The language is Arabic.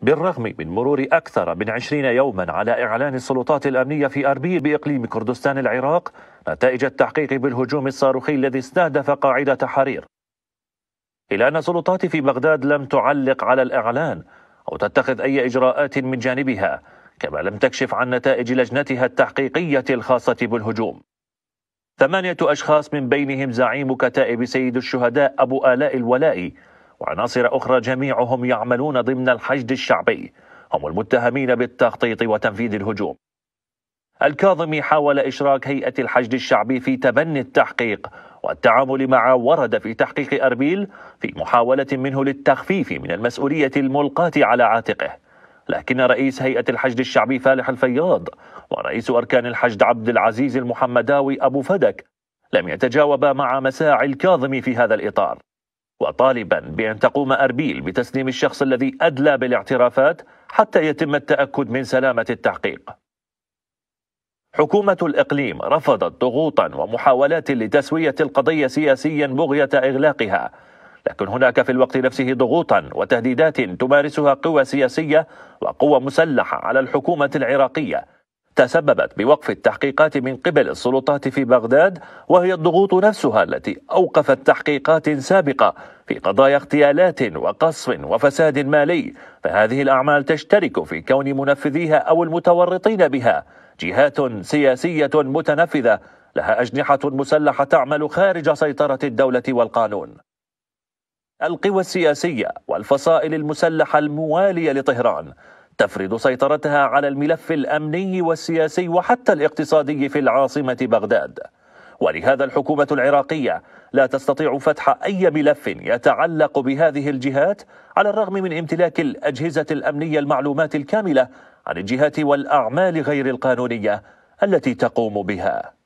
بالرغم من مرور أكثر من عشرين يوما على إعلان السلطات الأمنية في أربيل بإقليم كردستان العراق نتائج التحقيق بالهجوم الصاروخي الذي استهدف قاعدة حرير إلا أن السلطات في بغداد لم تعلق على الإعلان أو تتخذ أي إجراءات من جانبها كما لم تكشف عن نتائج لجنتها التحقيقية الخاصة بالهجوم ثمانية أشخاص من بينهم زعيم كتائب سيد الشهداء أبو آلاء الولائي وعناصر أخرى جميعهم يعملون ضمن الحشد الشعبي هم المتهمين بالتخطيط وتنفيذ الهجوم الكاظمي حاول إشراك هيئة الحشد الشعبي في تبني التحقيق والتعامل مع ورد في تحقيق أربيل في محاولة منه للتخفيف من المسؤولية الملقاة على عاتقه لكن رئيس هيئة الحشد الشعبي فالح الفياض ورئيس أركان الحشد عبد العزيز المحمداوي أبو فدك لم يتجاوبا مع مساعي الكاظمي في هذا الإطار وطالبا بأن تقوم أربيل بتسليم الشخص الذي أدلى بالاعترافات حتى يتم التأكد من سلامة التحقيق. حكومة الإقليم رفضت ضغوطا ومحاولات لتسوية القضية سياسيا بغية إغلاقها، لكن هناك في الوقت نفسه ضغوطا وتهديدات تمارسها قوى سياسية وقوى مسلحة على الحكومة العراقية تسببت بوقف التحقيقات من قبل السلطات في بغداد وهي الضغوط نفسها التي اوقفت تحقيقات سابقه في قضايا اغتيالات وقصف وفساد مالي فهذه الاعمال تشترك في كون منفذيها او المتورطين بها جهات سياسيه متنفذه لها اجنحه مسلحه تعمل خارج سيطره الدوله والقانون القوى السياسيه والفصائل المسلحه المواليه لطهران تفرض سيطرتها على الملف الامني والسياسي وحتى الاقتصادي في العاصمه بغداد ولهذا الحكومه العراقيه لا تستطيع فتح اي ملف يتعلق بهذه الجهات على الرغم من امتلاك الاجهزه الامنيه المعلومات الكامله عن الجهات والاعمال غير القانونيه التي تقوم بها